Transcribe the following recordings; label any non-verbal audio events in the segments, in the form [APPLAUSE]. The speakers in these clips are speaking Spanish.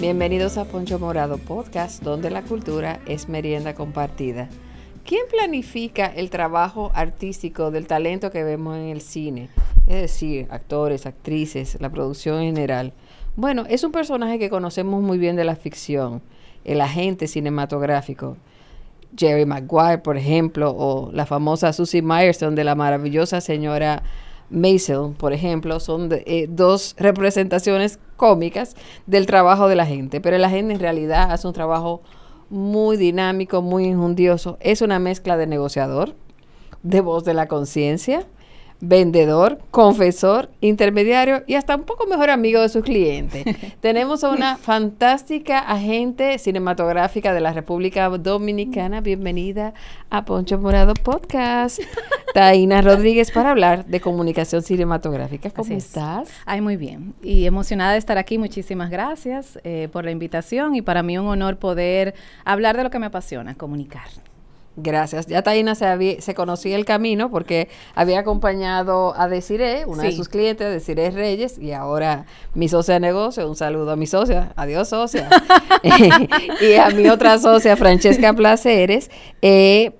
Bienvenidos a Poncho Morado Podcast, donde la cultura es merienda compartida. ¿Quién planifica el trabajo artístico del talento que vemos en el cine? Es decir, actores, actrices, la producción en general. Bueno, es un personaje que conocemos muy bien de la ficción, el agente cinematográfico. Jerry Maguire, por ejemplo, o la famosa Susie Meyerson de la maravillosa señora Maisel, por ejemplo, son eh, dos representaciones cómicas del trabajo de la gente, pero la gente en realidad hace un trabajo muy dinámico, muy injundioso, es una mezcla de negociador, de voz de la conciencia, vendedor, confesor, intermediario y hasta un poco mejor amigo de sus clientes. [LAUGHS] Tenemos a una fantástica agente cinematográfica de la República Dominicana. Bienvenida a Poncho Morado Podcast. [LAUGHS] Taina Rodríguez para hablar de comunicación cinematográfica. ¿Cómo estás? Ay, muy bien. Y emocionada de estar aquí. Muchísimas gracias eh, por la invitación y para mí un honor poder hablar de lo que me apasiona, comunicar. Gracias. Ya Taina se, conocía el camino porque había acompañado a Desiree, una de sus clientes, Desiré Reyes, y ahora mi socia de negocio. Un saludo a mi socia. Adiós, socia. [LAUGHS] [LAUGHS] y a mi otra socia, Francesca Placeres, eh,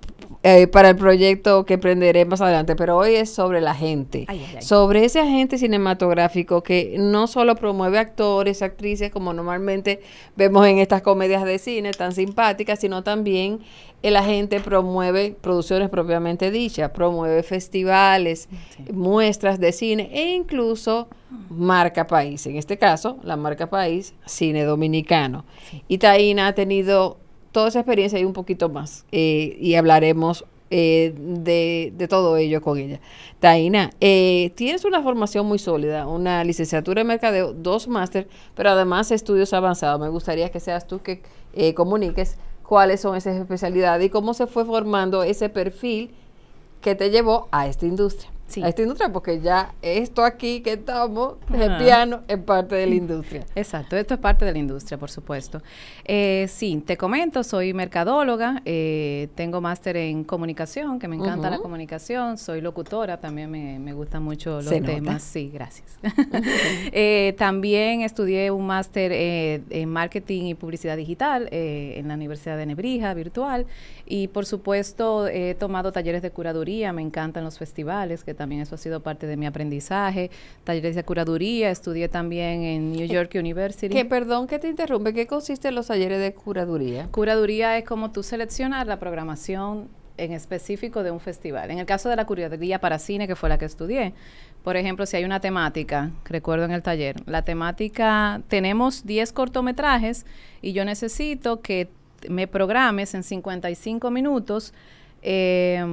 eh, para el proyecto que prenderé más adelante, pero hoy es sobre la gente, sobre ese agente cinematográfico que no solo promueve actores, actrices, como normalmente vemos en estas comedias de cine tan simpáticas, sino también el agente promueve producciones propiamente dichas, promueve festivales, muestras de cine e incluso marca país. En este caso, la marca país, cine dominicano. Itaína Y Taina ha tenido toda esa experiencia y un poquito más. Eh, y hablaremos eh, de, todo ello con ella. Taina, eh, tienes una formación muy sólida, una licenciatura en mercadeo, dos máster, pero además estudios avanzados. Me gustaría que seas tú que comuniques cuáles son esas especialidades y cómo se fue formando ese perfil que te llevó a esta industria. A esta industria, porque ya esto aquí que estamos, el piano, es parte de la industria. Exacto, esto es parte de la industria, por supuesto. Eh, sí, te comento, soy mercadóloga, eh, tengo máster en comunicación, que me encanta la comunicación, soy locutora, también me, me gustan mucho los temas. Sí, gracias. [LAUGHS] [LAUGHS] Eh, también estudié un máster en marketing y publicidad digital en la Universidad de Nebrija, virtual, y por supuesto he tomado talleres de curaduría, me encantan los festivales que también eso ha sido parte de mi aprendizaje, talleres de curaduría, estudié también en New York University. Que perdón que te interrumpe, ¿qué consiste en los talleres de curaduría? Curaduría es como tú seleccionas la programación en específico de un festival. En el caso de la curaduría para cine, que fue la que estudié, por ejemplo, si hay una temática, recuerdo en el taller, la temática, tenemos 10 cortometrajes y yo necesito que me programes en 55 minutos eh,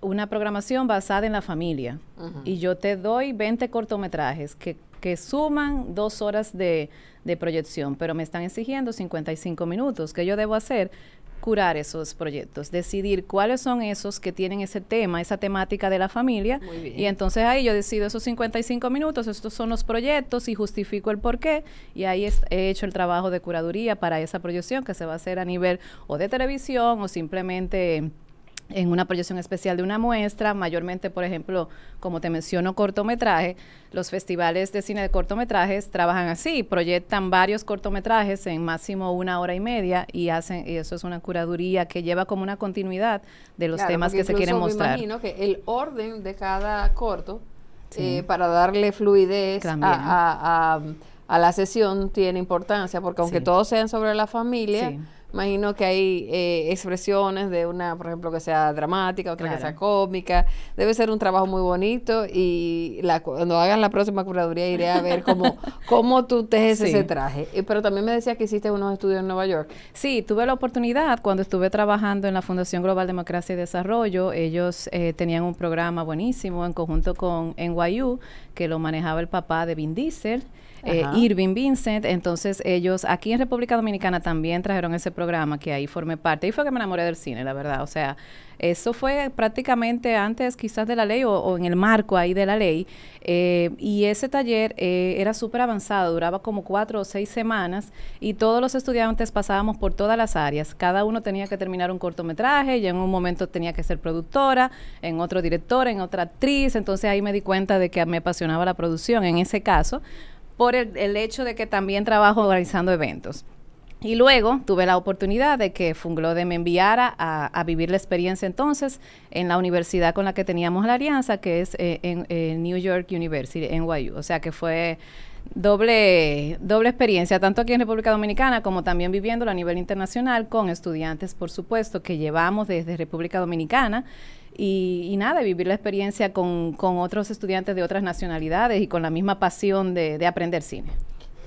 una programación basada en la familia y yo te doy 20 cortometrajes que, que suman dos horas de, proyección, pero me están exigiendo 55 minutos. que yo debo hacer? curar esos proyectos, decidir cuáles son esos que tienen ese tema, esa temática de la familia. Y entonces ahí yo decido esos 55 minutos, estos son los proyectos y justifico el porqué. Y ahí he hecho el trabajo de curaduría para esa proyección que se va a hacer a nivel o de televisión o simplemente en una proyección especial de una muestra, mayormente, por ejemplo, como te menciono, cortometraje, los festivales de cine de cortometrajes trabajan así, proyectan varios cortometrajes en máximo una hora y media y hacen, y eso es una curaduría que lleva como una continuidad de los temas que se quieren mostrar. Me imagino que el orden de cada corto, eh, para darle fluidez a, la sesión, tiene importancia, porque aunque todos sean sobre la familia, Imagino que hay eh, expresiones de una, por ejemplo, que sea dramática, otra que sea cómica. Debe ser un trabajo muy bonito y cuando hagas la próxima curaduría iré a ver cómo, [LAUGHS] cómo tú tejes ese traje. Eh, pero también me decías que hiciste unos estudios en Nueva York. Sí, tuve la oportunidad cuando estuve trabajando en la Fundación Global Democracia y Desarrollo. Ellos eh, tenían un programa buenísimo en conjunto con NYU que lo manejaba el papá de Vin Diesel eh, Irving Vincent. Entonces ellos aquí en República Dominicana también trajeron ese programa que ahí formé parte. Y fue que me enamoré del cine, la verdad. O sea, eso fue prácticamente antes quizás de la ley o, en el marco ahí de la ley. Eh, y ese taller eh, era súper avanzado, duraba como cuatro o seis semanas y todos los estudiantes pasábamos por todas las áreas. Cada uno tenía que terminar un cortometraje, y en un momento tenía que ser productora, en otro director, en otra actriz. Entonces ahí me di cuenta de que me apasionaba la producción en ese caso por el, hecho de que también trabajo organizando eventos. Y luego tuve la oportunidad de que Funglode me enviara a, vivir la experiencia entonces en la universidad con la que teníamos la alianza, que es eh, en, eh, New York University, en NYU. O sea que fue doble, doble experiencia, tanto aquí en República Dominicana como también viviendo a nivel internacional con estudiantes, por supuesto, que llevamos desde República Dominicana y, nada, vivir la experiencia con, otros estudiantes de otras nacionalidades y con la misma pasión de aprender cine.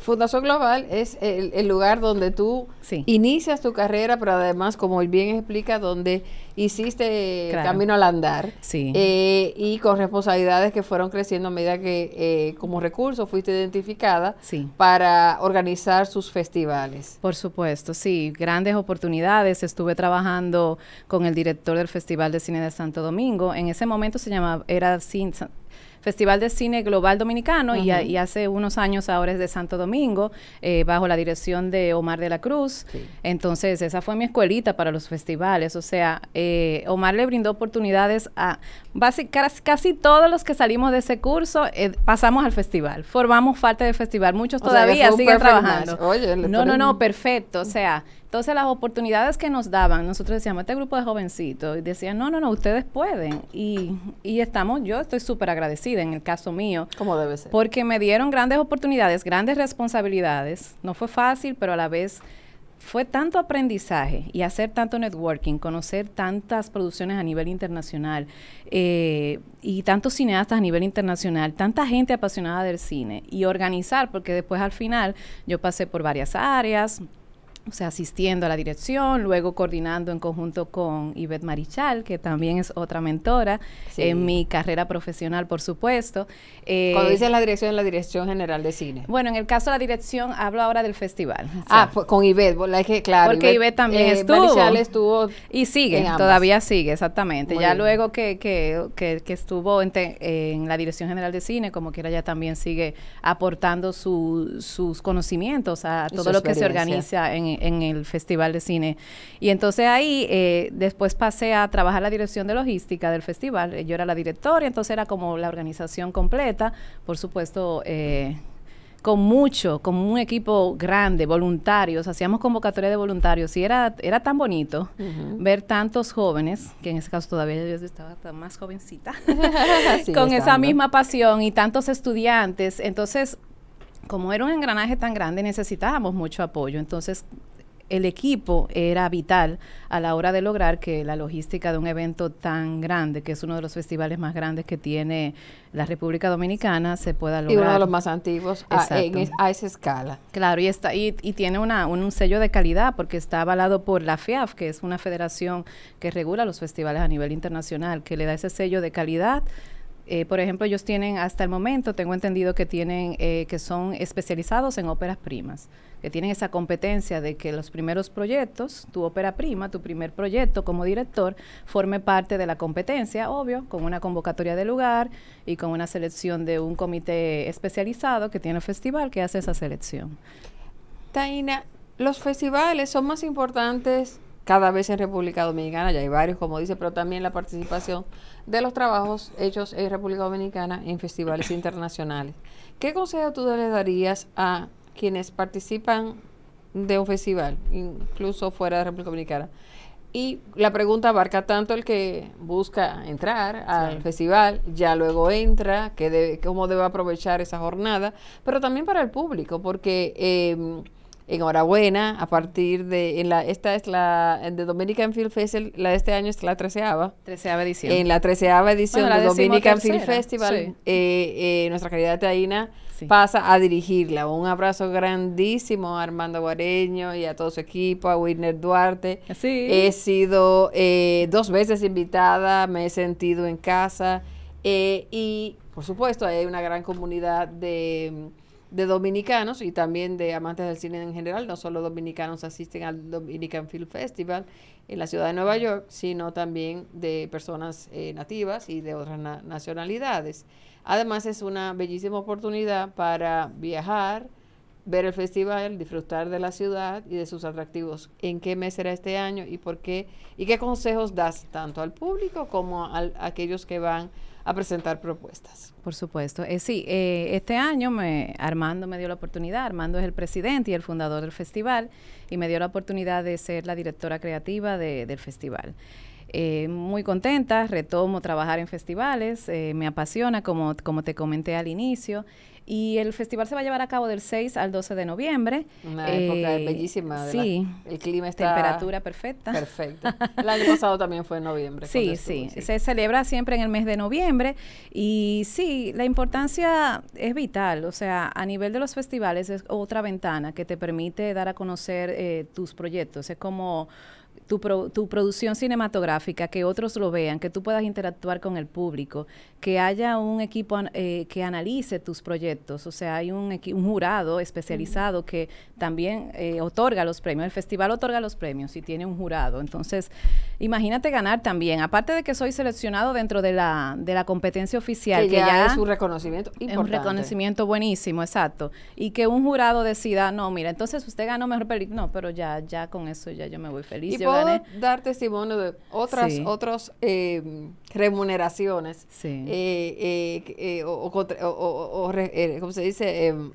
Fundación Global es el, lugar donde tú inicias tu carrera, pero además, como bien explica, donde hiciste el camino al andar eh, y con responsabilidades que fueron creciendo a medida que eh, como recurso fuiste identificada para organizar sus festivales. Por supuesto, sí, grandes oportunidades. Estuve trabajando con el director del Festival de Cine de Santo Domingo. En ese momento se llamaba, era Cinza. Festival de Cine Global Dominicano y, hace unos años ahora es de Santo Domingo, eh, bajo la dirección de Omar de la Cruz. Entonces, esa fue mi escuelita para los festivales. O sea, eh, Omar le brindó oportunidades a casi, todos los que salimos de ese curso, eh, pasamos al festival, formamos parte del festival. Muchos todavía siguen trabajando. no, no, no, perfecto. O sea, entonces las oportunidades que nos daban, nosotros decíamos, este grupo de jovencitos, y decían, no, no, no, ustedes pueden. Y, y estamos, yo estoy súper agradecida en el caso mío. Como debe ser. Porque me dieron grandes oportunidades, grandes responsabilidades. No fue fácil, pero a la vez fue tanto aprendizaje y hacer tanto networking, conocer tantas producciones a nivel internacional eh, y tantos cineastas a nivel internacional, tanta gente apasionada del cine y organizar, porque después al final yo pasé por varias áreas o sea, asistiendo a la dirección, luego coordinando en conjunto con Yvette Marichal, que también es otra mentora en mi carrera profesional, por supuesto. Eh, Cuando dices la dirección, la dirección general de cine. Bueno, en el caso de la dirección, hablo ahora del festival. ah, pues, con Yvette, la que, claro. Porque Yvette, también eh, estuvo. Marichal estuvo. Y sigue, todavía sigue, exactamente. ya luego que, estuvo en, la dirección general de cine, como quiera, ya también sigue aportando sus conocimientos a todo lo que se organiza en en, el Festival de Cine. Y entonces ahí eh, después pasé a trabajar la dirección de logística del festival. Eh, yo era la directora, entonces era como la organización completa, por supuesto. Eh, con mucho, con un equipo grande, voluntarios, hacíamos convocatoria de voluntarios y era, era tan bonito ver tantos jóvenes, que en ese caso todavía yo estaba más jovencita, [LAUGHS] [LAUGHS] con esa misma pasión y tantos estudiantes. Entonces, como era un engranaje tan grande, necesitábamos mucho apoyo. Entonces, el equipo era vital a la hora de lograr que la logística de un evento tan grande, que es uno de los festivales más grandes que tiene la República Dominicana, se pueda lograr. Y uno de los más antiguos a, esa escala. Claro, y, está, y, tiene una, un, un, sello de calidad porque está avalado por la FIAF, e que es una federación que regula los festivales a nivel internacional, que le da ese sello de calidad eh, por ejemplo, ellos tienen hasta el momento, tengo entendido que tienen, eh, que son especializados en óperas primas, que tienen esa competencia de que los primeros proyectos, tu ópera prima, tu primer proyecto como director, forme parte de la competencia, obvio, con una convocatoria de lugar y con una selección de un comité especializado que tiene el festival que hace esa selección. Taina, los festivales son más importantes cada vez en República Dominicana, ya hay varios, como dice, pero también la participación de los trabajos hechos en República Dominicana en festivales [LAUGHS] internacionales. ¿Qué consejo tú le darías a quienes participan de un festival, incluso fuera de República Dominicana? Y la pregunta abarca tanto el que busca entrar al festival, ya luego entra, que debe, cómo debe aprovechar esa jornada, pero también para el público, porque... Em, enhorabuena a partir de en la esta es la de Dominican Film Festival la de este año es la treceava treceava edición en la treceava edición de Dominican Film Festival eh, eh, nuestra querida Taina pasa a dirigirla un abrazo grandísimo a Armando Guareño y a todo su equipo a Winner Duarte he sido eh, dos veces invitada me he sentido en casa y por supuesto hay una gran comunidad de de dominicanos y también de amantes del cine en general. No solo dominicanos asisten al Dominican Film Festival en la ciudad de Nueva York, sino también de personas eh, nativas y de otras nacionalidades. Además es una bellísima oportunidad para viajar, ver el festival, disfrutar de la ciudad y de sus atractivos. ¿En qué mes será este año y por qué? ¿Y qué consejos das tanto al público como a aquellos que van a presentar propuestas. Por supuesto. Eh, sí, eh, este año me, Armando me dio la oportunidad, Armando es el presidente y el fundador del festival, y me dio la oportunidad de ser la directora creativa del festival. Eh, muy contenta, retomo trabajar en festivales, me apasiona, como, como te comenté al inicio, y el festival se va a llevar a cabo del 6 al 12 de noviembre. Una época eh, bellísima. Sí. el clima está... Temperatura perfecta. perfecto [LAUGHS] El año pasado también fue en noviembre. Sí, sí, Se celebra siempre en el mes de noviembre. Y sí, la importancia es vital. O sea, a nivel de los festivales es otra ventana que te permite dar a conocer eh, tus proyectos. Es como tu, tu producción cinematográfica, que otros lo vean, que tú puedas interactuar con el público, que haya un equipo eh, que analice tus proyectos, o sea, hay un, jurado especializado que también eh, otorga los premios, el festival otorga los premios y tiene un jurado, entonces imagínate ganar también, aparte de que soy seleccionado dentro de la, de la competencia oficial, que, ya, es un reconocimiento importante. un reconocimiento buenísimo, exacto, y que un jurado decida, no, mira, entonces usted ganó mejor película, no, pero ya, ya con eso ya yo me voy feliz dar testimonio de otras, remuneraciones o, se dice? Em,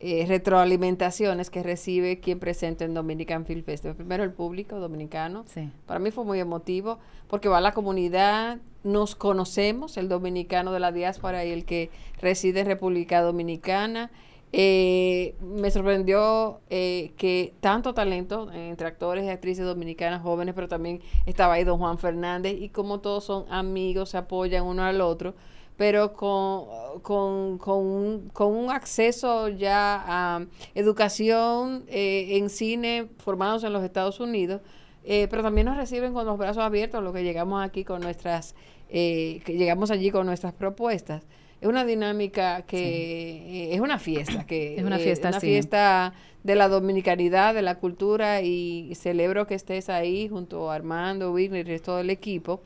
eh, retroalimentaciones que recibe quien presenta en Dominican Film Festival. Primero el público dominicano. Para mí fue muy emotivo porque va la comunidad, nos conocemos, el dominicano de la diáspora y el que reside en República Dominicana. Eh, me sorprendió eh, que tanto talento eh, entre actores y actrices dominicanas jóvenes, pero también estaba ahí don Juan Fernández y como todos son amigos, se apoyan uno al otro, pero con, con, un, con un, acceso ya a educación en cine formados en los Estados Unidos, pero también nos reciben con los brazos abiertos los que llegamos aquí con nuestras, que llegamos allí con nuestras propuestas es una dinámica que es una fiesta, que [CLEARS THROAT] es una eh, fiesta, fiesta de la dominicanidad, de la cultura y celebro que estés ahí junto a Armando, Wigner y resto el equipo.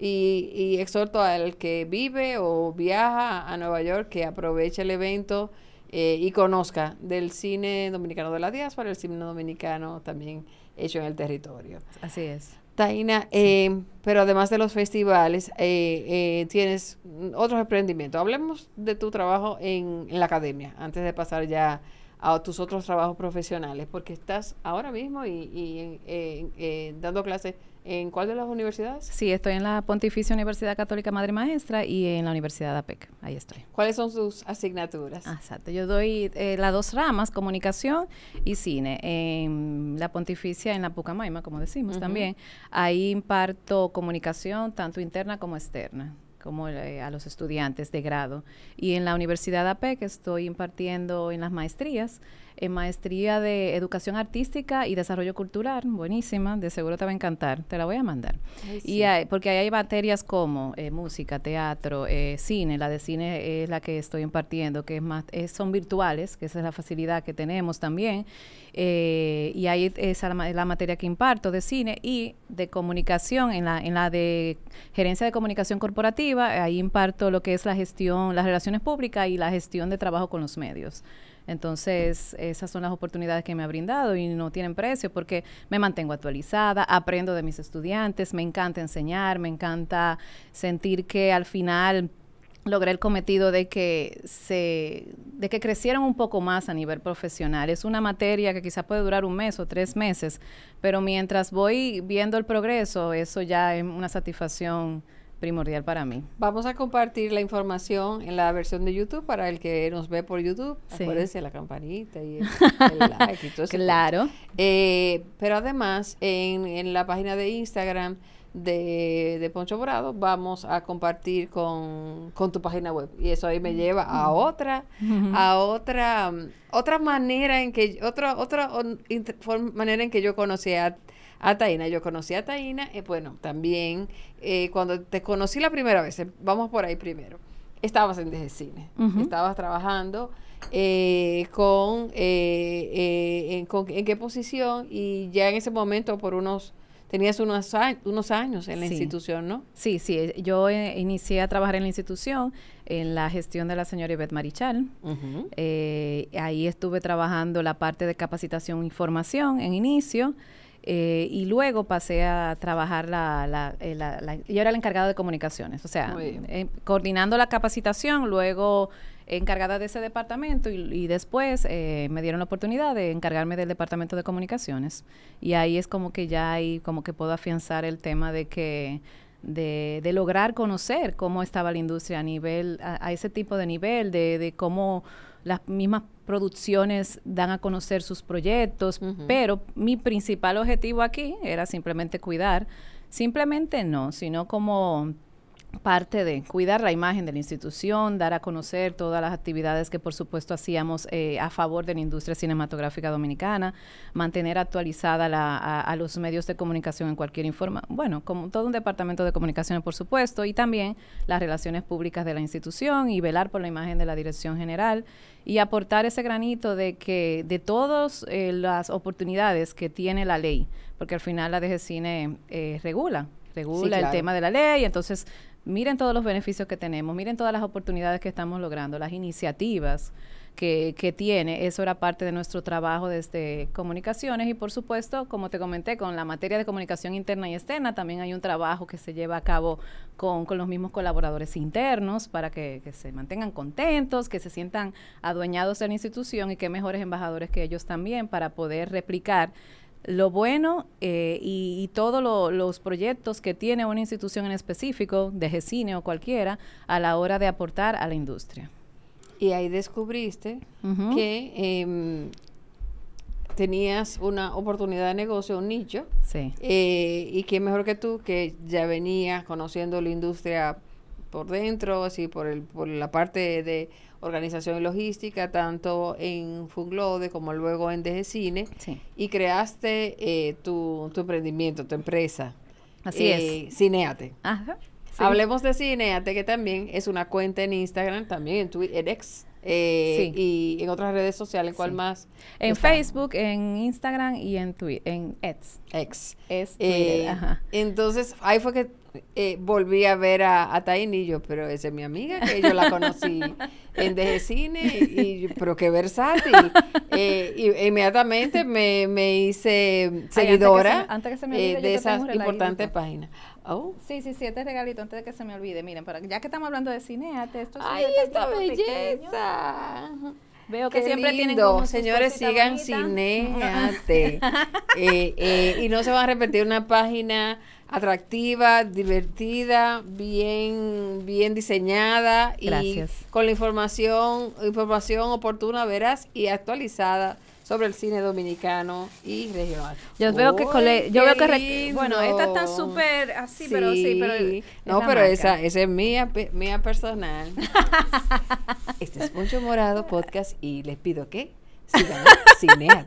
Y, y, exhorto al que vive o viaja a Nueva York que aproveche el evento eh, y conozca del cine dominicano de la diáspora, el cine dominicano también hecho en el territorio. Así es. Taina, eh, pero además de los festivales, eh, eh, tienes otros emprendimientos. Hablemos de tu trabajo en, en la academia, antes de pasar ya a tus otros trabajos profesionales, porque estás ahora mismo y, eh, eh, dando clases en cuál de las universidades? Sí, estoy en la Pontificia Universidad Católica Madre Maestra y en la Universidad APEC. Ahí estoy. ¿Cuáles son sus asignaturas? Ah, exacto, yo doy eh, las dos ramas, comunicación y cine. En la Pontificia, en la Pucamaima, como decimos también, ahí imparto comunicación tanto interna como externa como eh, a los estudiantes de grado. Y en la Universidad AP, que estoy impartiendo en las maestrías, en maestría de Educación Artística y Desarrollo Cultural, buenísima, de seguro te va a encantar, te la voy a mandar. y porque ahí hay materias como eh, música, teatro, eh, cine, la de cine es la que estoy impartiendo, que es más, son virtuales, que esa es la facilidad que tenemos también, y ahí es la, la, materia que imparto de cine y de comunicación, en la, en la de gerencia de comunicación corporativa, ahí imparto lo que es la gestión, las relaciones públicas y la gestión de trabajo con los medios. Entonces, esas son las oportunidades que me ha brindado y no tienen precio porque me mantengo actualizada, aprendo de mis estudiantes, me encanta enseñar, me encanta sentir que al final logré el cometido de que se de que crecieron un poco más a nivel profesional. Es una materia que quizás puede durar un mes o tres meses, pero mientras voy viendo el progreso, eso ya es una satisfacción primordial para mí. Vamos a compartir la información en la versión de YouTube para el que nos ve por YouTube. Sí. Acuérdense la campanita y el, [LAUGHS] like y todo eso. Claro. Eh, pero además, en, la página de Instagram de, Poncho Borado vamos a compartir con, tu página web. Y eso ahí me mm. lleva a otra, a otra, mm, otra manera en que, otra, otra manera en que yo conocía a a Taina. Yo conocí a Taina, y eh, bueno, también eh, cuando te conocí la primera vez, eh, vamos por ahí primero, estabas en Desde Cine, estabas trabajando con, en, en, qué posición y ya en ese momento por unos... Tenías unos, unos años en la institución, ¿no? Sí, sí. Yo inicié a trabajar en la institución en la gestión de la señora Ivette Marichal. ahí estuve trabajando la parte de capacitación y información en inicio. Eh, y luego pasé a trabajar la, eh, Yo era la encargada de comunicaciones, o sea, eh, coordinando la capacitación, luego encargada de ese departamento y, después me dieron la oportunidad de encargarme del departamento de comunicaciones. Y ahí es como que ya hay, como que puedo afianzar el tema de que... De, lograr conocer cómo estaba la industria a nivel, ese tipo de nivel, de cómo las mismas producciones dan a conocer sus proyectos, pero mi principal objetivo aquí era simplemente cuidar, simplemente no, sino como parte de cuidar la imagen de la institución, dar a conocer todas las actividades que por supuesto hacíamos eh, a favor de la industria cinematográfica dominicana, mantener actualizada a, los medios de comunicación en cualquier informe, bueno, como todo un departamento de comunicaciones por supuesto, y también las relaciones públicas de la institución y velar por la imagen de la dirección general y aportar ese granito de que de todas eh, las oportunidades que tiene la ley, porque al final la DGCINE eh, regula regula el tema de la ley, entonces miren todos los beneficios que tenemos, miren todas las oportunidades que estamos logrando, las iniciativas que, que, tiene. Eso era parte de nuestro trabajo desde comunicaciones y por supuesto, como te comenté, con la materia de comunicación interna y externa también hay un trabajo que se lleva a cabo con, los mismos colaboradores internos para que, que, se mantengan contentos, que se sientan adueñados de la institución y que mejores embajadores que ellos también para poder replicar lo bueno eh, y, todos los proyectos que tiene una institución en específico, de G-Cine o cualquiera, a la hora de aportar a la industria. Y ahí descubriste que em, tenías una oportunidad de negocio, un nicho, sí. Eh, y que mejor que tú, que ya venías conociendo la industria por dentro, así por, el, por la parte de organización y logística, tanto en Funglode como luego en DG Cine, y creaste eh, tu, emprendimiento, tu empresa. Así es. Eh, Cineate. Ajá. Hablemos de Cineate, que también es una cuenta en Instagram, también en Twitter, en X, eh, y en otras redes sociales, ¿cuál más? En Facebook, en Instagram y en Twitter, en X. X. Es ajá. Entonces, ahí fue que eh, volví a ver a, a yo, pero esa es mi amiga, que yo la conocí en DG Cine, y, pero qué versátil. y, eh, inmediatamente me, hice seguidora de esa importante página. Oh. Sí, sí, sí, este regalito antes de que se me olvide. Miren, para, ya que estamos hablando de Cineate, esto es ¡Ay, este esta belleza! Veo que siempre tienen Señores, sigan Cineate. [LAUGHS] Eh, y no se va a repetir una página atractiva, divertida, bien, bien diseñada y con la información, información oportuna, verás, y actualizada sobre el cine dominicano y regional. Yo veo que cole, yo bueno, esta está súper así, pero sí, pero No, pero esa esa es mía mía personal. [LAUGHS] este es Poncho Morado podcast y les pido que ¿eh? [LAUGHS] Cineat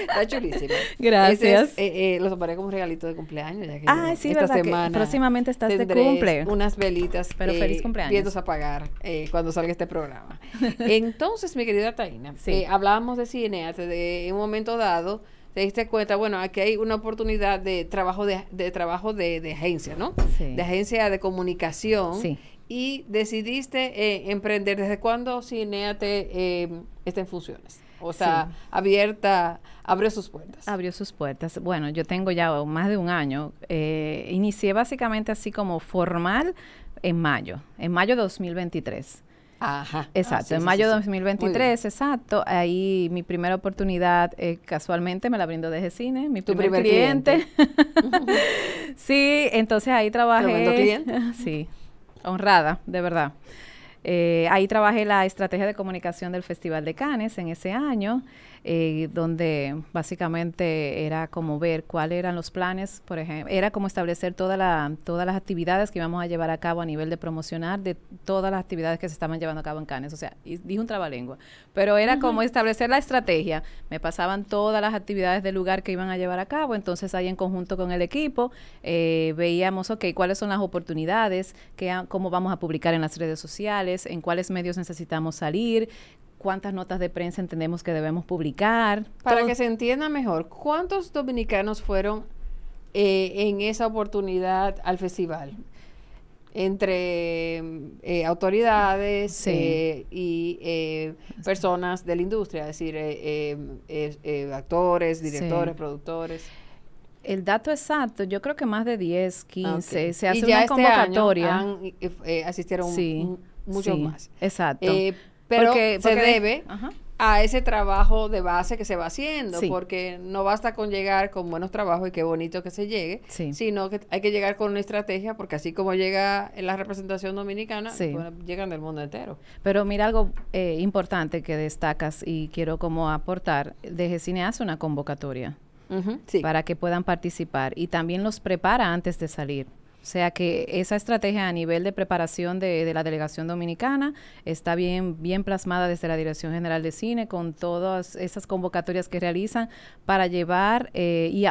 Está chulísimo. Gracias. Los eh, eh como un regalito de cumpleaños. Ya que ah, esta semana próximamente estás de cumple. Unas velitas. Pero eh, feliz cumpleaños. Vientos a pagar cuando salga este programa. [LAUGHS] Entonces, mi querida Taina, hablábamos de Cineat de en un momento dado te diste cuenta, bueno, aquí hay una oportunidad de trabajo de, trabajo de, de agencia, ¿no? De agencia de comunicación. Sí y decidiste eh, emprender. ¿Desde cuándo Cineate eh, está en funciones? O sea, abierta, abrió sus puertas. Abrió sus puertas. Bueno, yo tengo ya más de un año. Eh, inicié básicamente así como formal en mayo, en mayo de 2023. Ajá. Ah, exacto, en mayo de 2023, exacto. Ahí mi primera oportunidad, casualmente me la brindó desde cine, mi primer, cliente. [LAUGHS] sí, entonces ahí trabajé. cliente? [LAUGHS] Sí, honrada, de verdad. Eh, ahí trabajé la estrategia de comunicación del Festival de Cannes en ese año. Eh, donde básicamente era como ver cuáles eran los planes, por ejemplo, era como establecer todas las actividades que íbamos a llevar a cabo a nivel de promocionar de todas las actividades que se estaban llevando a cabo en Canes. O sea, y, dije un trabalengua, pero era como establecer la estrategia. Me pasaban todas las actividades del lugar que iban a llevar a cabo, entonces ahí en conjunto con el equipo eh, veíamos, ok, cuáles son las oportunidades, cómo vamos a publicar en las redes sociales, en cuáles medios necesitamos salir, cuántas notas de prensa entendemos que debemos publicar. Para que se entienda mejor, ¿cuántos dominicanos fueron eh, en esa oportunidad al festival? entre eh, autoridades eh, y personas de la industria, es decir, actores, directores, productores. El dato exacto, yo creo que más de 10, 15, se hace una convocatoria. asistieron muchos más. Exacto. Pero se debe a ese trabajo de base que se va haciendo, porque no basta con llegar con buenos trabajos y qué bonito que se llegue, sino que hay que llegar con una estrategia, porque así como llega la representación dominicana, llegan del mundo entero. Pero mira algo eh, importante que destacas y quiero como aportar, deje Cine hace una convocatoria. para que puedan participar y también los prepara antes de salir. O sea que esa estrategia a nivel de preparación de, la delegación dominicana está bien, bien plasmada desde la Dirección General de Cine con todas esas convocatorias que realizan para llevar eh, y,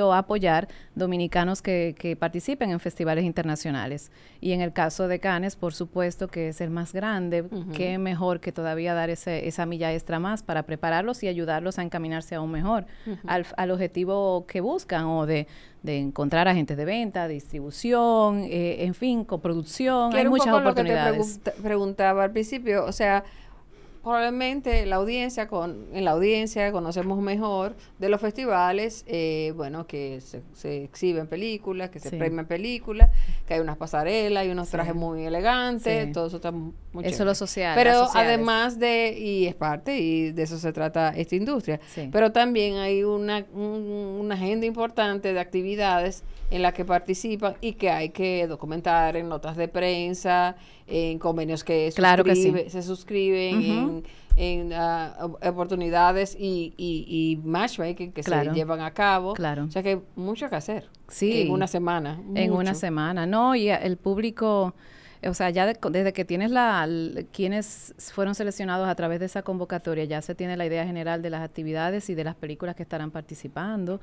o, apoyar dominicanos que, participen en festivales internacionales. Y en el caso de Cannes, por supuesto que es el más grande, qué mejor que todavía dar esa milla extra más para prepararlos y ayudarlos a encaminarse aún mejor al objetivo que buscan o de de encontrar agentes de venta, distribución, eh, en fin, coproducción, hay muchas poco oportunidades. Lo que te preguntaba al principio, o sea, probablemente la audiencia, con, en la audiencia conocemos mejor de los festivales, eh, bueno, que se, exhiben películas, que se premian películas, que hay unas pasarelas, y unos trajes muy elegantes, todo eso está lo social. Pero además de, y es parte, y de eso se trata esta industria, pero también hay una, una agenda importante de actividades en las que participan y que hay que documentar en notas de prensa, en convenios que, se suscriben, en, ah, oportunidades y, y, y matchmaking que se llevan a cabo. Claro. O sea que mucho que hacer. En una semana. En una semana, ¿no? Y el público o sea, ya desde que tienes la, quienes fueron seleccionados a través de esa convocatoria, ya se tiene la idea general de las actividades y de las películas que estarán participando,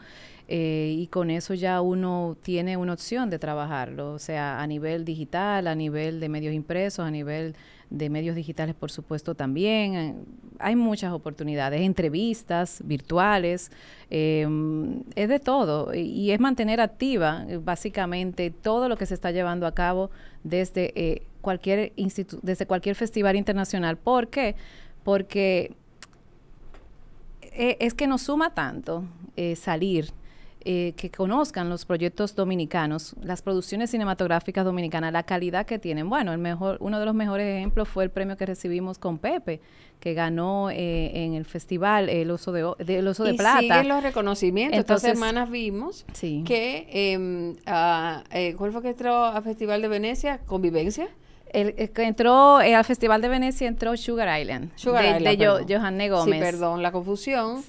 eh, y con eso ya uno tiene una opción de trabajarlo, o sea, a nivel digital, a nivel de medios impresos, a nivel de medios digitales, por supuesto, también. Eh, hay muchas oportunidades, entrevistas virtuales, em, es de todo. Y es mantener activa, eh, básicamente, todo lo que se está llevando a cabo desde, eh, cualquier, desde cualquier festival internacional. ¿Por qué? Porque eh, es que nos suma tanto salir eh, que conozcan los proyectos dominicanos, las producciones cinematográficas dominicanas, la calidad que tienen. Bueno, el mejor, uno de los mejores ejemplos fue el premio que recibimos con Pepe, que ganó eh, en el festival El Oso de, Oso de y Plata. los reconocimientos. Estas semanas vimos que, em, eh, ¿cuál fue que entró a Festival de Venecia? Convivencia el, entró eh, al Festival de Venecia entró Sugar Island. Sugar de, Island. Gómez. perdón, la confusión.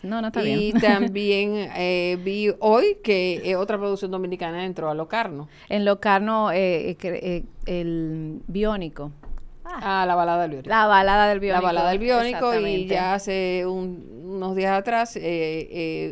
y [LAUGHS] [LAUGHS] también eh, vi hoy que eh, otra producción dominicana entró a Locarno. En Locarno, el biónico. Ah. ah, la balada del biónico. La balada del biónico. La balada del biónico y ya hace unos días atrás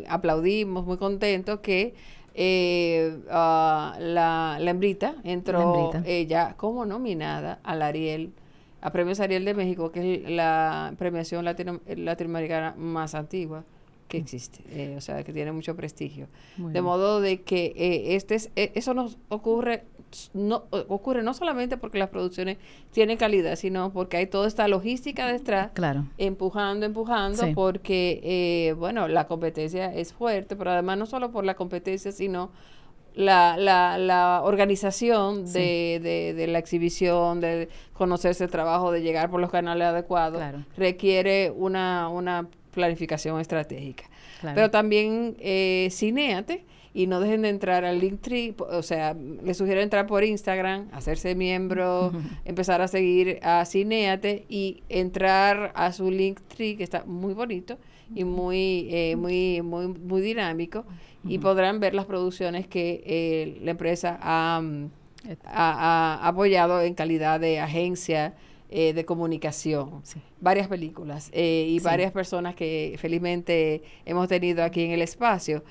aplaudimos muy contentos que eh, ah, la, la, hembrita entró ella como nominada al Ariel, a Premios Ariel de México, que es la premiación latinoamericana más antigua que existe, eh, o sea, que tiene mucho prestigio. de modo de que eh, este es, eh, eso nos ocurre no ocurre no solamente porque las producciones tienen calidad, sino porque hay toda esta logística detrás, empujando, empujando, porque bueno, la competencia es fuerte, pero además no solo por la competencia, sino la, la, organización de, la exhibición, de conocerse el trabajo, de llegar por los canales adecuados, requiere una, una planificación estratégica. Pero también eh, cineate y no dejen de entrar al Linktree, o sea, les sugiero entrar por Instagram, hacerse miembro, [LAUGHS] empezar a seguir a Cineate y entrar a su Linktree que está muy bonito y muy eh, muy muy muy dinámico y podrán ver las producciones que eh, la empresa mm, ha apoyado en calidad de agencia eh, de comunicación, varias películas eh, y varias personas que felizmente hemos tenido aquí en el espacio.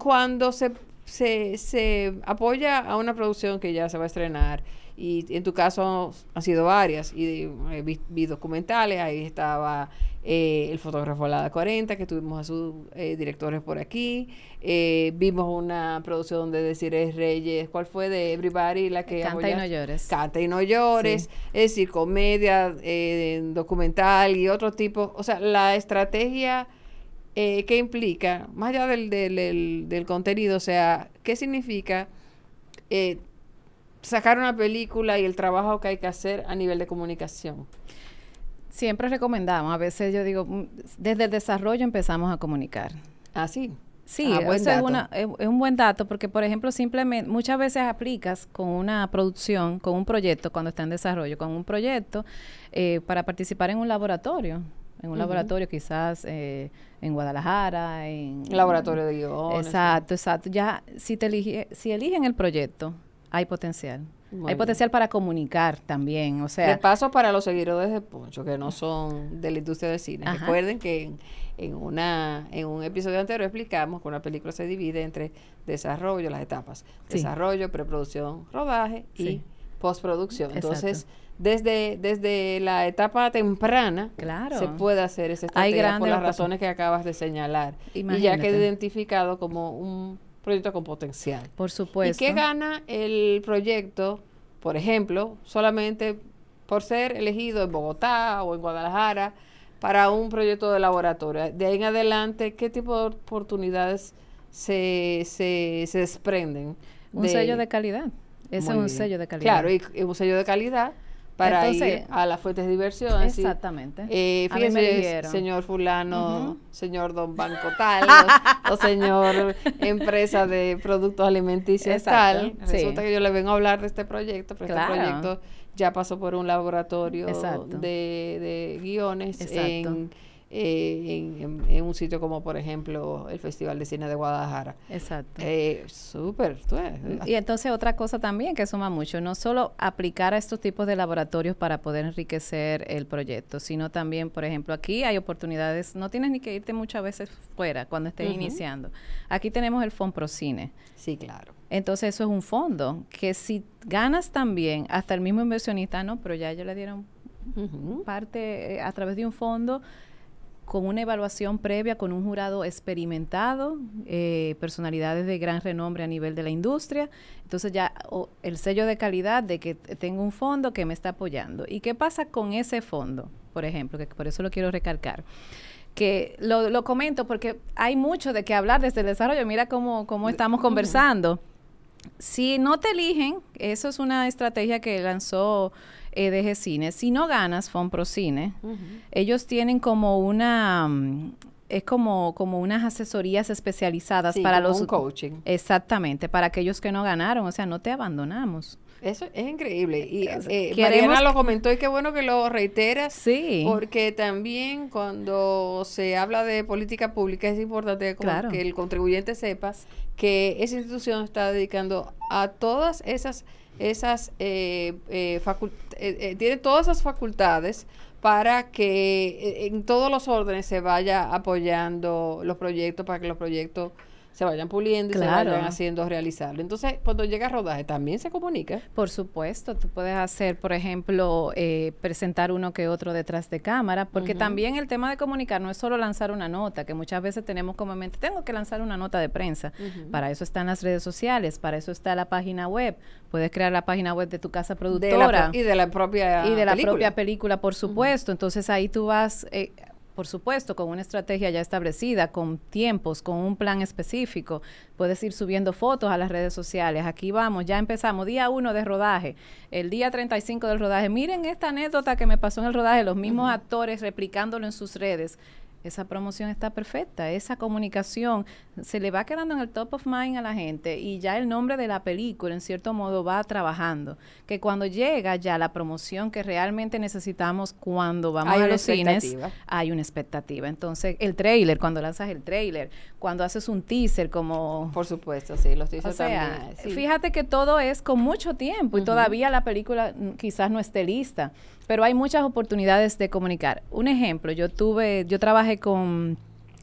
Cuando se, se, se, apoya a una producción que ya se va a estrenar, y en tu caso han sido varias, y eh, vi documentales, ahí estaba eh, el fotógrafo Alada 40, que tuvimos a sus eh, directores por aquí. Eh, vimos una producción de es Reyes, ¿cuál fue? De Everybody, la que... Canta y no llores. Canta y no llores, es decir, comedia, eh, documental y otro tipo. O sea, la estrategia que implica, más allá del, del, del, contenido, o sea, ¿qué significa? sacar una película y el trabajo que hay que hacer a nivel de comunicación. Siempre recomendamos, a veces yo digo, mm, desde el desarrollo empezamos a comunicar. Ah, sí. Sí, ah, es, un buen dato porque, por ejemplo, simplemente muchas veces aplicas con una producción, con un proyecto cuando está en desarrollo, con un proyecto eh, para participar en un laboratorio, en un laboratorio quizás eh, en Guadalajara, en... Laboratorio de Exacto, exacto. Ya si, te si eligen el proyecto, hay potencial. hay potencial para comunicar también, o sea. De paso para los seguidores de Poncho, que no son de la industria del cine. Recuerden que en, una, en un episodio anterior explicamos que una película se divide entre desarrollo, las etapas. Desarrollo, preproducción, rodaje y postproducción. Entonces, desde, desde la etapa temprana se puede hacer ese. estrategia Hay por las razones que acabas de señalar. Y ya queda identificado como un proyecto con potencial. Por supuesto. ¿Y qué gana el proyecto, por ejemplo, solamente por ser elegido en Bogotá o en Guadalajara para un proyecto de laboratorio? De ahí en adelante, ¿qué tipo de oportunidades se, se, desprenden? Un sello de calidad. Ese es un sello de calidad. Claro, y un sello de calidad para ir a las fuentes de diversión. Exactamente. Eh, señor fulano, señor don banco tal, [LAUGHS] o, señor empresa de productos alimenticios tal. Resulta que yo le vengo a hablar de este proyecto, pero este proyecto ya pasó por un laboratorio de, guiones en en, un sitio como, por ejemplo, el Festival de Cine de Guadalajara. Exacto. Eh, súper. Y entonces otra cosa también que suma mucho, no solo aplicar a estos tipos de laboratorios para poder enriquecer el proyecto, sino también, por ejemplo, aquí hay oportunidades, no tienes ni que irte muchas veces fuera cuando estés iniciando. Aquí tenemos el Cine Sí, claro. Entonces eso es un fondo que si ganas también, hasta el mismo inversionista, no, pero ya ellos le dieron parte eh, a través de un fondo, con una evaluación previa, con un jurado experimentado, eh, personalidades de gran renombre a nivel de la industria. Entonces ya el sello de calidad de que tengo un fondo que me está apoyando. ¿Y qué pasa con ese fondo, por ejemplo? Que por eso lo quiero recalcar. Que lo, lo comento porque hay mucho de qué hablar desde el desarrollo. Mira cómo, cómo estamos conversando. Si no te eligen, eso es una estrategia que lanzó EDG eh, Cine. Si no ganas Fonprocine, ellos tienen como una mm, es como, como unas asesorías especializadas para los... coaching. Exactamente, para aquellos que no ganaron, o sea, no te abandonamos. Eso es increíble. Y eh, Mariana lo comentó y qué bueno que lo reiteras. Sí. Porque también cuando se habla de política pública es importante que el contribuyente sepas que esa institución está dedicando a todas esas esas eh, eh facultades, eh, tiene todas esas facultades para que eh, en todos los órdenes se vaya apoyando los proyectos, para que los proyectos se vayan puliendo y se vayan haciendo realizarlo. Entonces, cuando llega a rodaje, también se comunica. Por supuesto, tú puedes hacer, por ejemplo, eh, presentar uno que otro detrás de cámara, porque también el tema de comunicar no es solo lanzar una nota, que muchas veces tenemos como mente, tengo que lanzar una nota de prensa. Para eso están las redes sociales, para eso está la página web. Puedes crear la página web de tu casa productora. y de la propia Y de la propia película, por supuesto. Entonces ahí tú vas... Eh, por supuesto, con una estrategia ya establecida, con tiempos, con un plan específico. Puedes ir subiendo fotos a las redes sociales. Aquí vamos, ya empezamos. Día 1 de rodaje, el día 35 del rodaje. Miren esta anécdota que me pasó en el rodaje, los mismos actores replicándolo en sus redes esa promoción está perfecta, esa comunicación se le va quedando en el top of mind a la gente y ya el nombre de la película en cierto modo va trabajando, que cuando llega ya la promoción que realmente necesitamos cuando vamos a los cines, hay una expectativa. Entonces, el trailer, cuando lanzas el trailer, cuando haces un teaser como... Por supuesto, sí, los teasers también. Eh, fíjate que todo es con mucho tiempo y todavía la película mm, quizás no esté lista pero hay muchas oportunidades de comunicar. Un ejemplo, yo tuve, yo trabajé con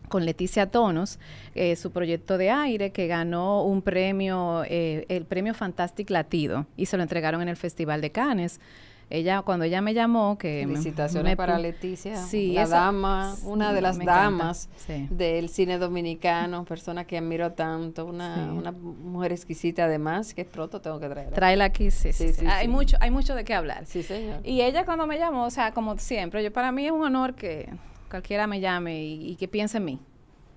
con Leticia Tonos, eh, su proyecto de aire que ganó un premio, eh, el premio Fantastic Latido, y se lo entregaron en el Festival de Cannes ella cuando ella me llamó que felicitaciones para Leticia la dama una de las damas del cine dominicano persona que admiro tanto una, mujer exquisita además que es pronto tengo que traerla. tráela aquí sí sí, hay mucho hay mucho de qué hablar sí señor y ella cuando me llamó o sea como siempre yo para mí es un honor que cualquiera me llame y que piense en mí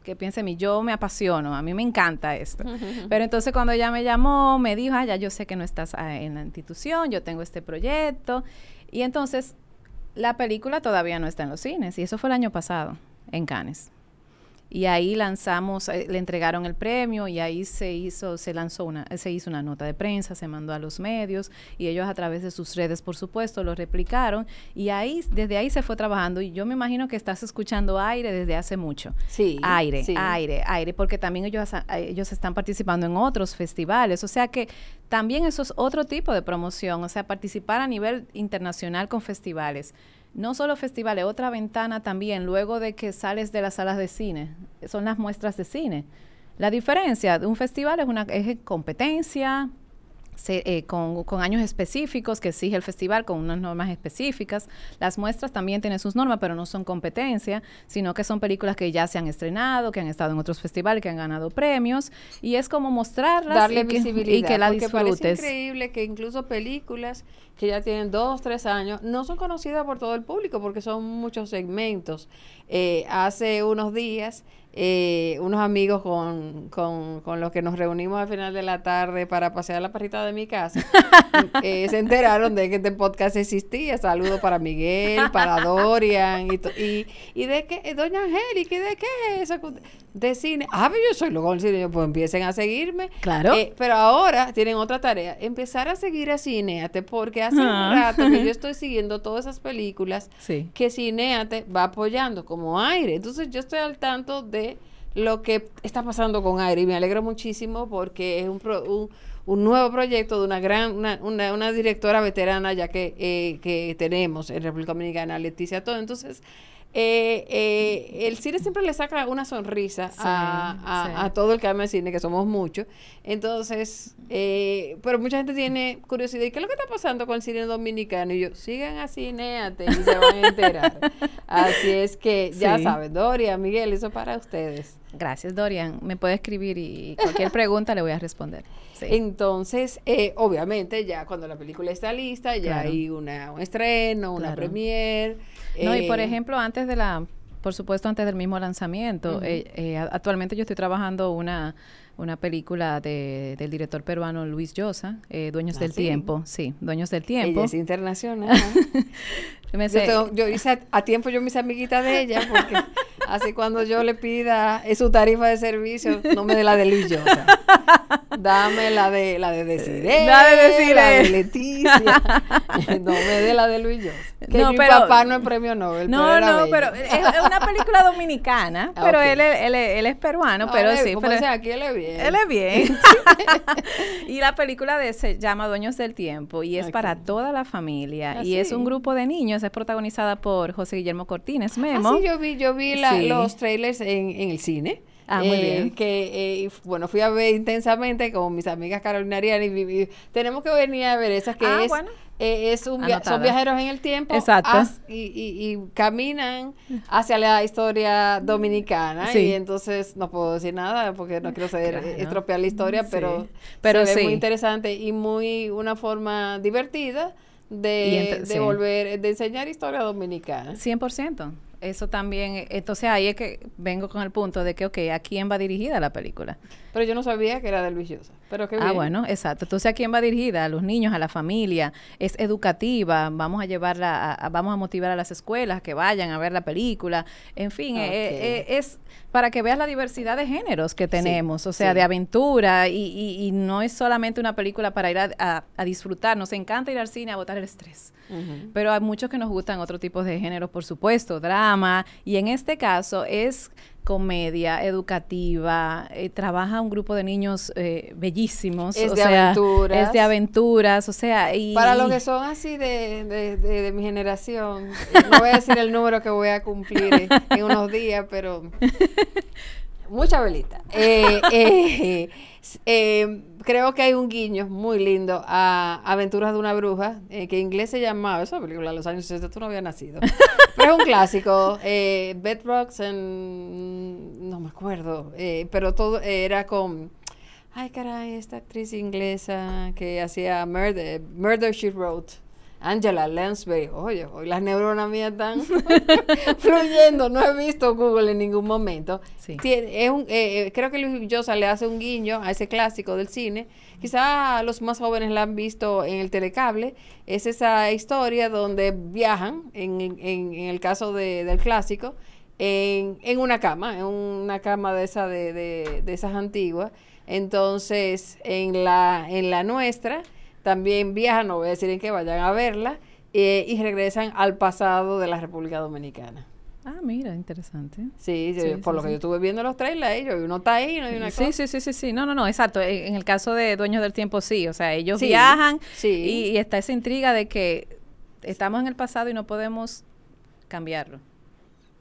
que piense Yo me apasiono, a mí me encanta esto. [LAUGHS] Pero entonces cuando ella me llamó, me dijo, ah, ya yo sé que no estás ah, en la institución, yo tengo este proyecto. Y entonces la película todavía no está en los cines y eso fue el año pasado en Cannes y ahí lanzamos, eh, le entregaron el premio y ahí se hizo, se lanzó una, se hizo una nota de prensa, se mandó a los medios y ellos a través de sus redes, por supuesto, lo replicaron y ahí, desde ahí se fue trabajando y yo me imagino que estás escuchando aire desde hace mucho. Sí. Aire, aire, aire, porque también ellos, ellos están participando en otros festivales, o sea que también eso es otro tipo de promoción, o sea, participar a nivel internacional con festivales. No solo festivales, otra ventana también, luego de que sales de las salas de cine, son las muestras de cine. La diferencia de un festival es, una, es competencia, eh, con, años específicos que exige el festival, con unas normas específicas. Las muestras también tienen sus normas, pero no son competencia, sino que son películas que ya se han estrenado, que han estado en otros festivales, que han ganado premios, y es como mostrarlas Darle y, visibilidad, que, y que disfrutes. Es increíble que incluso películas que ya tienen dos, tres años, no son conocidas por todo el público porque son muchos segmentos. Eh, hace unos días eh, unos amigos con, con, con, los que nos reunimos al final de la tarde para pasear la parrita de mi casa, [LAUGHS] eh, se enteraron de que este podcast existía. Saludos para Miguel, para Dorian y, de que, eh, doña Angélica, ¿y de qué es eso? de cine. Ah, pero yo soy loco del cine. Pues empiecen a seguirme. Claro. Eh, pero ahora tienen otra tarea. Empezar a seguir a Cineate porque hace un ah. rato que yo [LAUGHS] estoy siguiendo todas esas películas que Cineate va apoyando como aire. Entonces yo estoy al tanto de lo que está pasando con aire y me alegro muchísimo porque es un, un, nuevo proyecto de una gran, una, una, directora veterana ya que, eh, que tenemos en República Dominicana, Leticia Todo. Entonces eh, eh, el cine siempre le saca una sonrisa a, todo el que ama el cine, que somos muchos. Entonces, eh, pero mucha gente tiene curiosidad. ¿Y qué es lo que está pasando con el cine dominicano? Y yo, sigan a Cineate y se van a enterar. [LAUGHS] Así es que, ya sabes, Doria, Miguel, eso para ustedes. Gracias, Dorian. Me puede escribir y cualquier pregunta le voy a responder. Entonces, obviamente, ya cuando la película está lista, ya hay una, un estreno, una premiere. No, y por eh, ejemplo, antes de la, por supuesto, antes del mismo lanzamiento, eh, eh, actualmente yo estoy trabajando una, película de, del director peruano Luis Llosa, Dueños ¿Ah, del Tiempo, sí, Dueños del Tiempo. es internacional. [LAUGHS] Yo, hice a, tiempo yo mis amiguitas de ella porque así cuando yo le pida su tarifa de servicio, no me dé la de Luis Llosa. Dame la de la de Desiree, la de Desiree, la de Leticia. [LAUGHS] no me dé la de Luis Llosa no, mi pero, papá no es premio Nobel. No, no, pero es, una película dominicana, ah, pero él, él, él, es peruano, pero sí. pero, aquí él es bien. Él es bien. [LAUGHS] [LAUGHS] y la película de, se llama Dueños del Tiempo y es para toda la familia. Ah, y es un grupo de niños, es protagonizada por José Guillermo Cortines, ah, Memo. yo vi, los trailers en, en el cine. Ah, muy eh, bien. Que, eh, bueno, fui a ver intensamente con mis amigas Carolina Ariana y, tenemos que venir a ver esas que ah, eh, es, un son viajeros en el tiempo Exacto. y, caminan hacia la historia dominicana y entonces no puedo decir nada porque no quiero estropear la historia, pero, pero se muy interesante y muy una forma divertida de, volver, de enseñar historia dominicana. 100% eso también, entonces ahí es que vengo con el punto de que, ok, ¿a quién va dirigida la película? Pero yo no sabía que era de Luis Llosa, pero qué Ah, bueno, exacto. Entonces, ¿a quién va dirigida? A los niños, a la familia, es educativa, vamos a llevarla, vamos a motivar a las escuelas que vayan a ver la película, en fin, eh, eh, es para que veas la diversidad de géneros que tenemos, o sea, de aventura, y, no es solamente una película para ir a, a disfrutar, nos encanta ir al cine a botar el estrés. Pero hay muchos que nos gustan otros tipos de géneros, por supuesto, drama. Y en este caso es comedia educativa, eh, trabaja un grupo de niños eh, bellísimos. Es de aventuras. Es aventuras, o sea... Y, Para los que son así de, mi generación, eh, no voy a decir el número que voy a cumplir en unos días, pero... [LAUGHS] Mucha velita. Em, creo que hay un guiño muy lindo a Aventuras de una bruja, eh, que en inglés se llamaba, esa película de los años 60, tú no habías nacido, [LAUGHS] pero es un clásico, eh, Bedrocks, mm, no me acuerdo, eh, pero todo era con, ay caray, esta actriz inglesa que hacía Murder, Murder She Wrote. Angela Lansbury, oye, hoy las neuronas mías están [LAUGHS] fluyendo, no he visto Google en ningún momento. Eh, eh, creo que Luis Llosa le hace un guiño a ese clásico del cine. Quizá los más jóvenes la han visto en el telecable. Es esa historia donde viajan, en, el caso del clásico, en, una cama, en una cama de, esa, de esas antiguas. Entonces, en la, en la nuestra también viajan, no voy a decir en que vayan a verla, eh, y regresan al pasado de la República Dominicana. Ah, mira, interesante. Sí, por lo que yo estuve viendo los trailers, ellos, uno está ahí, no hay una cosa. Sí, sí, sí, sí, no, no, no, exacto. En el caso de Dueños del Tiempo, sí, o sea, ellos viajan y está esa intriga de que estamos en el pasado y no podemos cambiarlo.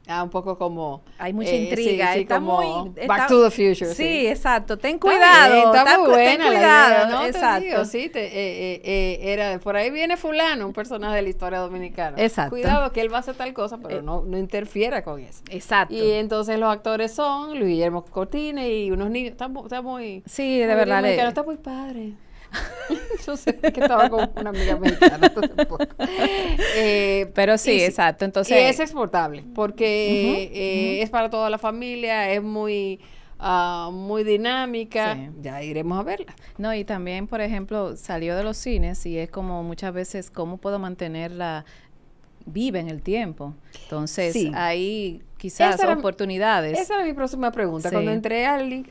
Ah, un poco como. Hay mucha eh, intriga. y como Back to the Future. Sí, exacto. Ten cuidado. Está, muy buena la idea, ¿no? Exacto. sí, eh, eh, era, por ahí viene fulano, un personaje de la historia dominicana. Exacto. Cuidado que él va a hacer tal cosa, pero no, no interfiera con eso. Exacto. Y entonces los actores son Luis Guillermo Cortines y unos niños. Está, muy. Sí, de verdad. Está muy padre. Yo [LAUGHS] sé que estaba con una amiga mexicana [LAUGHS] eh, Pero sí, exacto. Entonces, y es exportable porque eh, es para toda la familia, es muy... Ah, muy dinámica. Ya iremos a verla. No, y también, por ejemplo, salió de los cines y es como muchas veces cómo puedo mantenerla viva en el tiempo. Entonces, ahí quizás oportunidades. Esa es mi próxima pregunta. Cuando entré al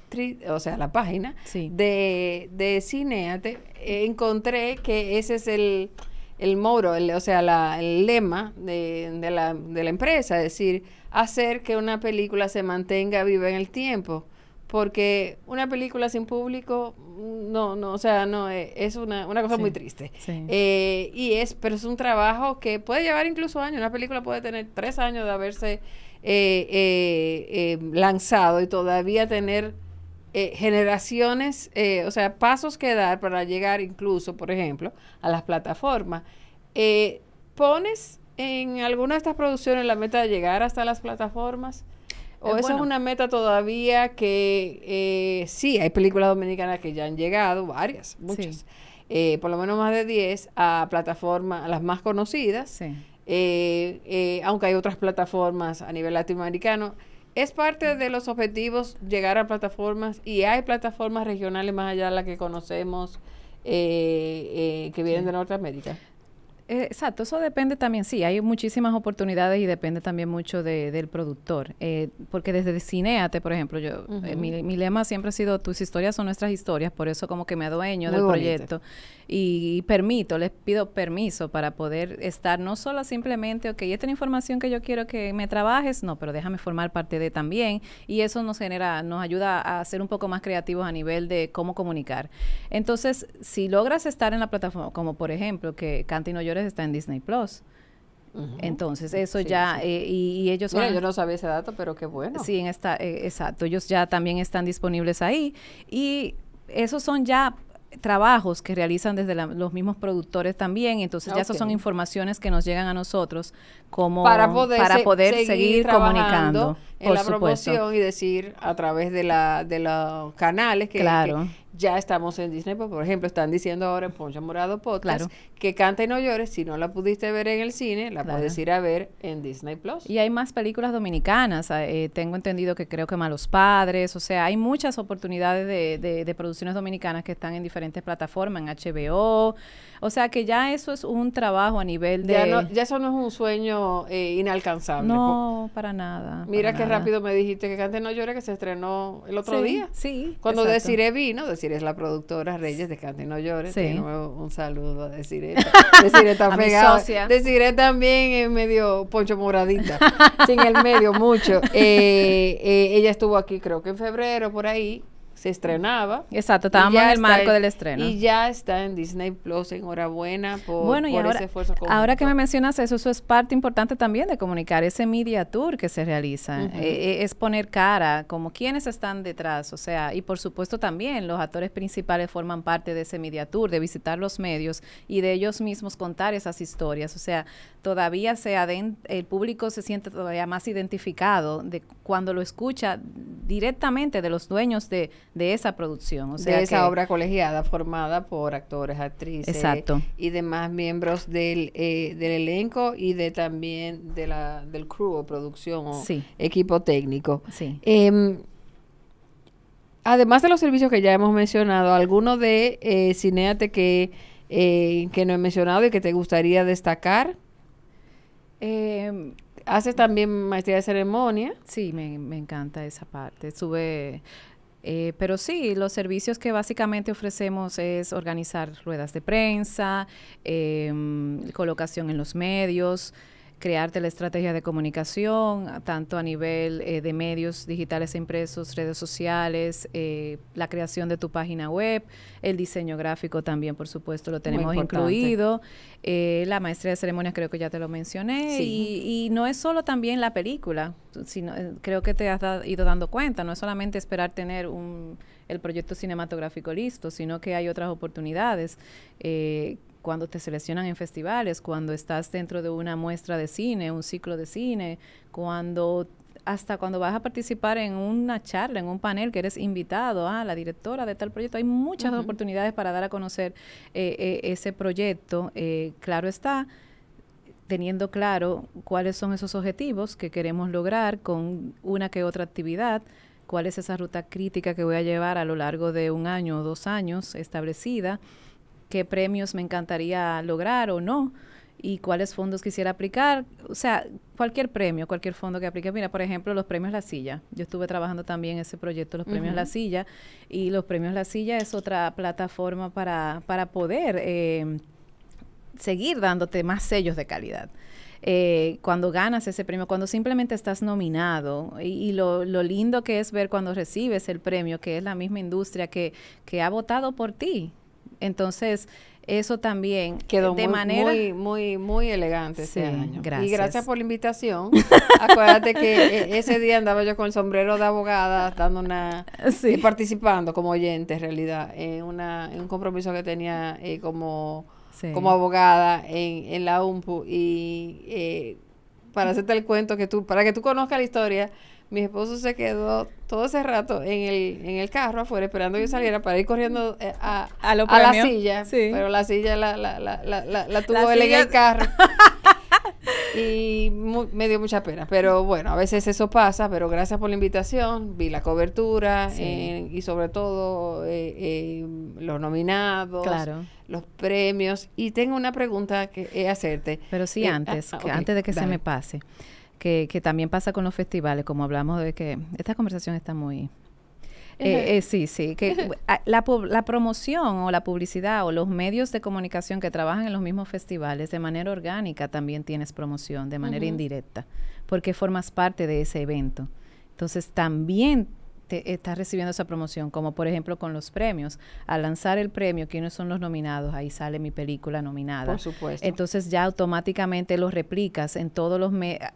o sea, a la página de, Cineate, encontré que ese es el, el moro, o sea, la, el lema de, la, empresa, es decir, hacer que una película se mantenga viva en el tiempo porque una película sin público, no, no, o sea, no, eh, es una, cosa muy triste. Eh, y es, pero es un trabajo que puede llevar incluso años, una película puede tener tres años de haberse eh, eh, eh, lanzado y todavía tener eh, generaciones, o sea, pasos que dar para llegar incluso, por ejemplo, a las plataformas. ¿Pones en alguna de estas producciones la meta de llegar hasta las plataformas? ¿O esa es una meta todavía que sí, hay películas dominicanas que ya han llegado, varias, muchas, por lo menos más de 10, a plataformas, las más conocidas? Sí eh, eh, aunque hay otras plataformas a nivel latinoamericano. Es parte de los objetivos llegar a plataformas y hay plataformas regionales más allá de las que conocemos eh, que vienen de Norteamérica. Eh, exacto, eso depende también, sí, hay muchísimas oportunidades y depende también mucho del productor, eh, porque desde Cineate, por ejemplo, yo eh, mi, lema siempre ha sido tus historias son nuestras historias, por eso como que me adueño del proyecto y, permito, les pido permiso para poder estar no solo simplemente, ok, esta es la información que yo quiero que me trabajes, no, pero déjame formar parte de también y eso nos genera, nos ayuda a ser un poco más creativos a nivel de cómo comunicar. Entonces, si logras estar en la plataforma, como por ejemplo que Canta y no llores está en Disney Plus. Entonces, eso ya, eh, y, ellos... yo no sabía ese dato, pero qué bueno. Sí, eh, exacto, ellos ya también están disponibles ahí. Y esos son ya trabajos que realizan desde los mismos productores también, entonces ya esas son informaciones que nos llegan a nosotros como para poder, seguir, comunicando en la promoción y decir a través de, la, de los canales que, claro ya estamos en Disney. Por ejemplo, están diciendo ahora en Poncho Morado Podcast que Canta y No Llores, si no la pudiste ver en el cine, la puedes ir a ver en Disney Plus. Y hay más películas dominicanas. Ah, eh, tengo entendido que creo que Malos Padres. O sea, hay muchas oportunidades de, producciones dominicanas que están en diferentes plataformas, en HBO. O sea, que ya eso es un trabajo a nivel de. Ya, eso no es un sueño eh, inalcanzable. No, para nada. Mira qué rápido me dijiste que Canta y No Llores, que se estrenó el otro día. Sí. Cuando deciré vino, es la productora Reyes de Cante No Llores. un saludo [LAUGHS] a Deciré, Deciré está pegada. deciré también en medio poncho moradita. sin [LAUGHS] el medio, mucho. Eh, eh, ella estuvo aquí, creo que en febrero, por ahí se estrenaba. Exacto, estábamos en el marco del estreno. Y ya está en Disney Plus, enhorabuena por, bueno, ese esfuerzo. Ahora que me mencionas eso, eso es parte importante también de comunicar ese media tour que se realiza, eh, eh, es poner cara, como quienes están detrás, o sea, y por supuesto también los actores principales forman parte de ese media tour, de visitar los medios y de ellos mismos contar esas historias, o sea, todavía se el público se siente todavía más identificado de cuando lo escucha directamente de los dueños de, de esa producción. O sea de esa obra colegiada formada por actores, actrices exacto. y demás miembros del, eh, del elenco y de también de la, del crew o producción o equipo técnico. Sí. Em, además de los servicios que ya hemos mencionado, ¿alguno de eh, Cineate eh, que, no he mencionado y que te gustaría destacar? Em, Haces también maestría de ceremonia. Sí, me, me encanta esa parte. Sube eh, pero sí, los servicios que básicamente ofrecemos es organizar ruedas de prensa, em, colocación en los medios, crearte la estrategia de comunicación, tanto a nivel eh, de medios digitales e impresos, redes sociales, eh, la creación de tu página web, el diseño gráfico también, por supuesto, lo tenemos incluido, eh, la maestría de ceremonias creo que ya te lo mencioné, y, no es solo también la película, sino creo que te has ido dando cuenta, no es solamente esperar tener un el proyecto cinematográfico listo, sino que hay otras oportunidades cuando te seleccionan en festivales, cuando estás dentro de una muestra de cine, un ciclo de cine, cuando hasta cuando vas a participar en una charla, en un panel que eres invitado a ah, la directora de tal proyecto, hay muchas oportunidades para dar a conocer eh, eh, ese proyecto. Eh, claro está, teniendo claro cuáles son esos objetivos que queremos lograr con una que otra actividad, cuál es esa ruta crítica que voy a llevar a lo largo de un año o dos años establecida qué premios me encantaría lograr o no y cuáles fondos quisiera aplicar. O sea, cualquier premio, cualquier fondo que aplique. Mira, por ejemplo, los premios La Silla. Yo estuve trabajando también ese proyecto, los premios La Silla, y los premios La Silla es otra plataforma para, para poder eh, seguir dándote más sellos de calidad. Eh, cuando ganas ese premio, cuando simplemente estás nominado. Y, y lo, lo, lindo que es ver cuando recibes el premio, que es la misma industria que, que ha votado por ti. Entonces, eso también quedó de muy, manera muy muy elegante este sí, Gracias. Y gracias por la invitación. [LAUGHS] Acuérdate que eh, ese día andaba yo con el sombrero de abogada dando una [LAUGHS] eh, participando como oyente en realidad en una un compromiso que tenía eh, como abogada en, en la UMPU y para hacerte el cuento que tú para que tú conozcas la historia mi esposo se quedó todo ese rato en el, en el carro afuera esperando que yo saliera para ir corriendo eh, a, la silla. Pero la silla la, tuvo él en el carro. [LAUGHS] y me dio mucha pena. Pero bueno, a veces eso pasa, pero gracias por la invitación. Vi la cobertura eh, y sobre todo eh, los nominados, los premios. Y tengo una pregunta que hacerte. Pero sí, antes, ah, ah, antes de que se me pase que, también pasa con los festivales, como hablamos de que esta conversación está muy, eh, eh, sí, sí, que la, promoción o la publicidad o los medios de comunicación que trabajan en los mismos festivales de manera orgánica también tienes promoción de manera indirecta, porque formas parte de ese evento. Entonces también este, estás recibiendo esa promoción, como por ejemplo con los premios. Al lanzar el premio, ¿quiénes son los nominados? Ahí sale mi película nominada. Por supuesto. Entonces ya automáticamente los replicas en todos los...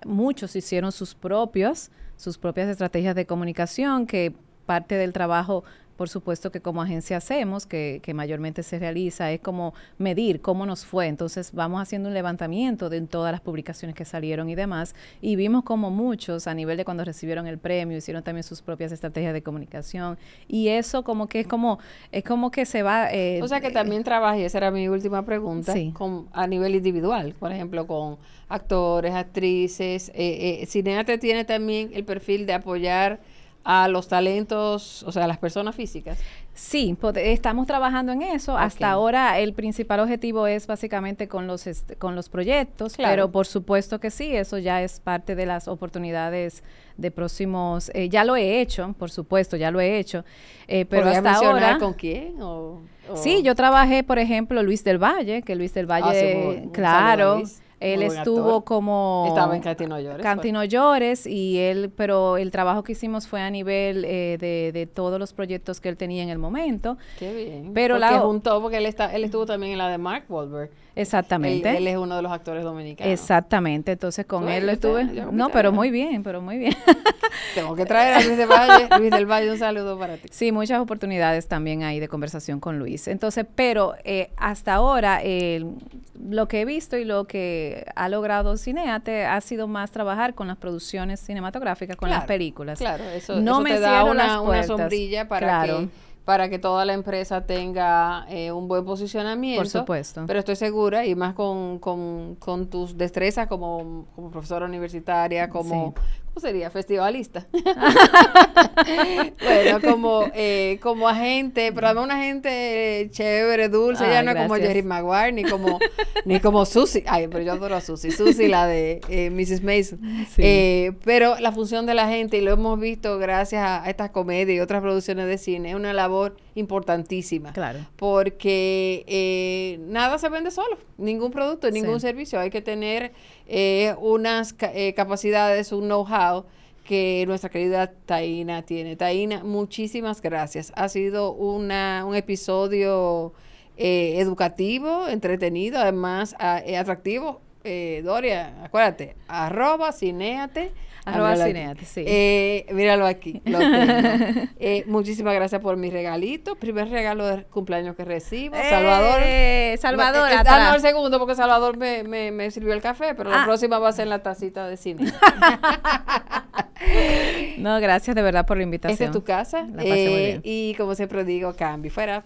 muchos hicieron sus propios sus propias estrategias de comunicación que parte del trabajo por supuesto que como agencia hacemos, que, mayormente se realiza, es como medir cómo nos fue. Entonces vamos haciendo un levantamiento de todas las publicaciones que salieron y demás, y vimos como muchos a nivel de cuando recibieron el premio, hicieron también sus propias estrategias de comunicación, y eso como que es como, es como que se va... Eh, o sea que también trabajé, esa era mi última pregunta, con, a nivel individual, por ejemplo, con actores, actrices, eh, eh tiene también el perfil de apoyar a los talentos, o sea, a las personas físicas? Sí, estamos trabajando en eso. Hasta ahora el principal objetivo es básicamente con los este, con los proyectos, claro. pero por supuesto que sí, eso ya es parte de las oportunidades de próximos. Eh, ya lo he hecho, por supuesto, ya lo he hecho, eh, pero hasta ahora. ¿Con quién? Sí, yo trabajé, por ejemplo, Luis del Valle, que Luis del ah, Valle, claro. Él estuvo como Estaba en Cantino Llores. Cantino Llores y él, pero el trabajo que hicimos fue a nivel eh, de, todos los proyectos que él tenía en el momento. Qué bien. Pero porque la juntó porque él está, él estuvo también en la de Mark Wahlberg Exactamente. Él, es uno de los actores dominicanos. Exactamente, entonces con él lo estuve. No, pero muy bien, pero muy bien. [LAUGHS] Tengo que traer a Luis del Valle. [LAUGHS] Luis del Valle, un saludo para ti. Sí, muchas oportunidades también ahí de conversación con Luis. Entonces, pero eh, hasta ahora lo que he visto y lo que ha logrado Cineate ha sido más trabajar con las producciones cinematográficas, con las películas. Claro, eso, no me te da una, sombrilla para que para que toda la empresa tenga eh, un buen posicionamiento. Por supuesto. Pero estoy segura, y más con, con, tus destrezas como, profesora universitaria, como, pues, sería festivalista. [LAUGHS] bueno, como, eh, como agente, pero además una gente eh, chévere, dulce, ya no es como Jerry Maguire, ni como, ni como Susie. Ay, pero yo adoro a Susie. Susie, la de eh, Mrs. Mason. pero la función de la gente, y lo hemos visto gracias a, estas comedias y otras producciones de cine, es una labor importantísima. Claro. Porque nada se vende solo, ningún producto, ningún servicio. Hay que tener unas capacidades, un know-how que nuestra querida Taina tiene. Taina, muchísimas gracias. Ha sido una, un episodio eh, educativo, entretenido, además eh, atractivo. Eh, Doria, acuérdate, arroba cineate Arroba míralo sí. Eh, míralo aquí. [LAUGHS] Eh, muchísimas gracias por mi regalito. Primer regalo de cumpleaños que recibo. Eh, Salvador. Salvador. el segundo, porque Salvador me, sirvió el café, pero la ah. próxima va a ser la tacita de cine. [LAUGHS] no, gracias de verdad por la invitación. Esta es tu casa. La Y como siempre digo, cambio fuera.